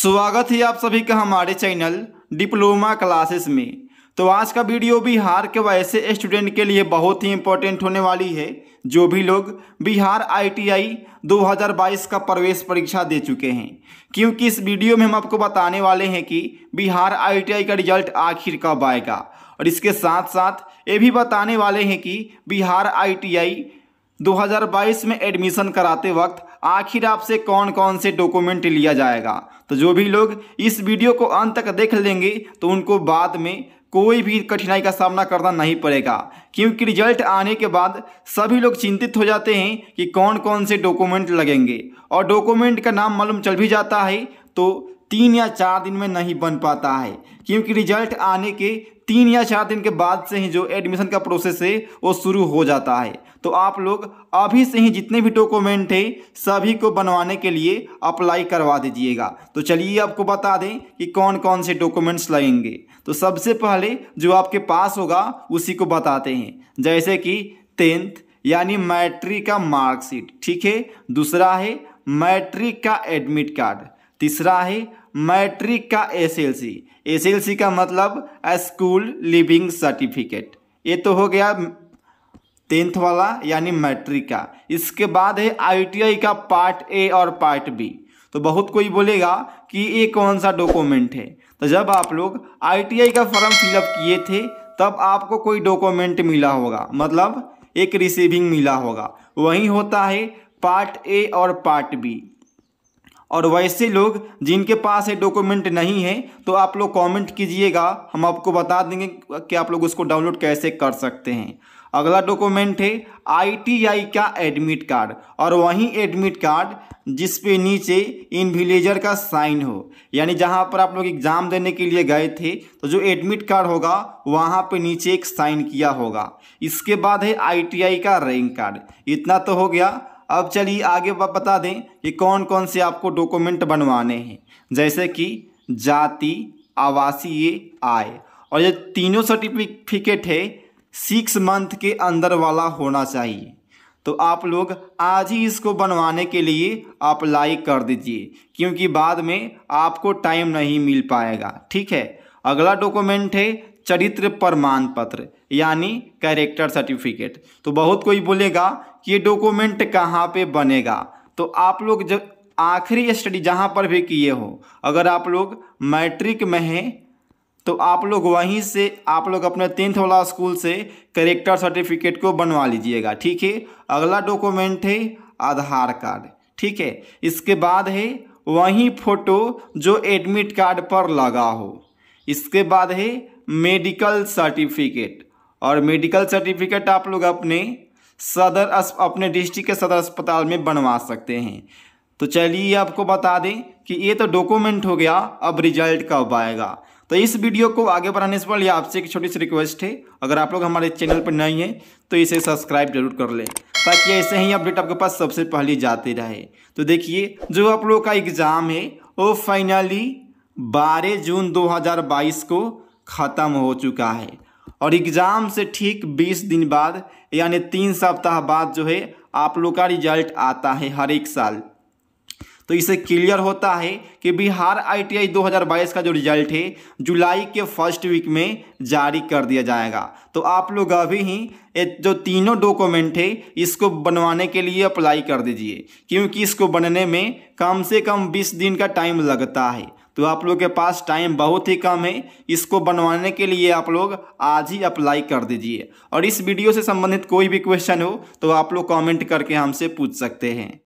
स्वागत है आप सभी का हमारे चैनल डिप्लोमा क्लासेस में तो आज का वीडियो बिहार के वैसे स्टूडेंट के लिए बहुत ही इम्पोर्टेंट होने वाली है जो भी लोग बिहार आईटीआई 2022 का प्रवेश परीक्षा दे चुके हैं क्योंकि इस वीडियो में हम आपको बताने वाले हैं कि बिहार आईटीआई का रिजल्ट आखिर कब आएगा और इसके साथ साथ ये भी बताने वाले हैं कि बिहार आई 2022 में एडमिशन कराते वक्त आखिर आपसे कौन कौन से डॉक्यूमेंट लिया जाएगा तो जो भी लोग इस वीडियो को अंत तक देख लेंगे तो उनको बाद में कोई भी कठिनाई का सामना करना नहीं पड़ेगा क्योंकि रिजल्ट आने के बाद सभी लोग चिंतित हो जाते हैं कि कौन कौन से डॉक्यूमेंट लगेंगे और डॉक्यूमेंट का नाम मालूम चल भी जाता है तो तीन या चार दिन में नहीं बन पाता है क्योंकि रिजल्ट आने के तीन या चार दिन के बाद से ही जो एडमिशन का प्रोसेस है वो शुरू हो जाता है तो आप लोग अभी से ही जितने भी डॉक्यूमेंट है सभी को बनवाने के लिए अप्लाई करवा दीजिएगा तो चलिए आपको बता दें कि कौन कौन से डॉक्यूमेंट्स लगेंगे तो सबसे पहले जो आपके पास होगा उसी को बताते हैं जैसे कि टेंथ यानी मैट्रिक का मार्कशीट ठीक है दूसरा है मैट्रिक का एडमिट कार्ड तीसरा है मैट्रिक का एसएलसी एसएलसी का मतलब स्कूल लिविंग सर्टिफिकेट ये तो हो गया टेंथ वाला यानी मैट्रिक का इसके बाद है आईटीआई का पार्ट ए और पार्ट बी तो बहुत कोई बोलेगा कि ये कौन सा डॉक्यूमेंट है तो जब आप लोग आईटीआई का फॉर्म फिलअप किए थे तब आपको कोई डॉक्यूमेंट मिला होगा मतलब एक रिसीविंग मिला होगा वही होता है पार्ट ए और पार्ट बी और वैसे लोग जिनके पास ये डॉक्यूमेंट नहीं है तो आप लोग कमेंट कीजिएगा हम आपको बता देंगे कि आप लोग उसको डाउनलोड कैसे कर सकते हैं अगला डॉक्यूमेंट है आईटीआई का एडमिट कार्ड और वहीं एडमिट कार्ड जिस पे नीचे इन विलेजर का साइन हो यानी जहां पर आप लोग एग्ज़ाम देने के लिए गए थे तो जो एडमिट कार्ड होगा वहां पे नीचे एक साइन किया होगा इसके बाद है आईटीआई का रैंक कार्ड इतना तो हो गया अब चलिए आगे बता दें कि कौन कौन से आपको डॉक्यूमेंट बनवाने हैं जैसे कि जाति आवासीय आय और ये तीनों सर्टिफिकेट है सिक्स मंथ के अंदर वाला होना चाहिए तो आप लोग आज ही इसको बनवाने के लिए अप्लाई कर दीजिए क्योंकि बाद में आपको टाइम नहीं मिल पाएगा ठीक है अगला डॉक्यूमेंट है चरित्र प्रमाण पत्र यानी कैरेक्टर सर्टिफिकेट तो बहुत कोई बोलेगा कि ये डॉक्यूमेंट कहाँ पे बनेगा तो आप लोग जब आखिरी स्टडी जहाँ पर भी किए हो अगर आप लोग मैट्रिक में हैं तो आप लोग वहीं से आप लोग अपने टेंथ वाला स्कूल से करेक्टर सर्टिफिकेट को बनवा लीजिएगा ठीक है अगला डॉक्यूमेंट है आधार कार्ड ठीक है इसके बाद है वहीं फ़ोटो जो एडमिट कार्ड पर लगा हो इसके बाद है मेडिकल सर्टिफिकेट और मेडिकल सर्टिफिकेट आप लोग अपने सदर अस्प अपने डिस्ट्रिक्ट के सदर अस्पताल में बनवा सकते हैं तो चलिए आपको बता दें कि ये तो डॉक्यूमेंट हो गया अब रिजल्ट कब आएगा तो इस वीडियो को आगे बढ़ाने से पहले आपसे एक छोटी सी रिक्वेस्ट है अगर आप लोग हमारे चैनल पर नए हैं तो इसे सब्सक्राइब जरूर कर लें ताकि ऐसे ही अपडेट आपके पास सबसे पहले जाते रहे तो देखिए जो आप लोगों का एग्ज़ाम है वो फाइनली बारह जून 2022 को ख़त्म हो चुका है और एग्ज़ाम से ठीक बीस दिन बाद यानी तीन सप्ताह बाद जो है आप लोग का रिजल्ट आता है हर एक साल तो इसे क्लियर होता है कि बिहार आईटीआई 2022 का जो रिजल्ट है जुलाई के फर्स्ट वीक में जारी कर दिया जाएगा तो आप लोग अभी ही जो तीनों डॉक्यूमेंट है इसको बनवाने के लिए अप्लाई कर दीजिए क्योंकि इसको बनने में कम से कम 20 दिन का टाइम लगता है तो आप लोग के पास टाइम बहुत ही कम है इसको बनवाने के लिए आप लोग आज ही अप्लाई कर दीजिए और इस वीडियो से संबंधित कोई भी क्वेश्चन हो तो आप लोग कमेंट करके हमसे पूछ सकते हैं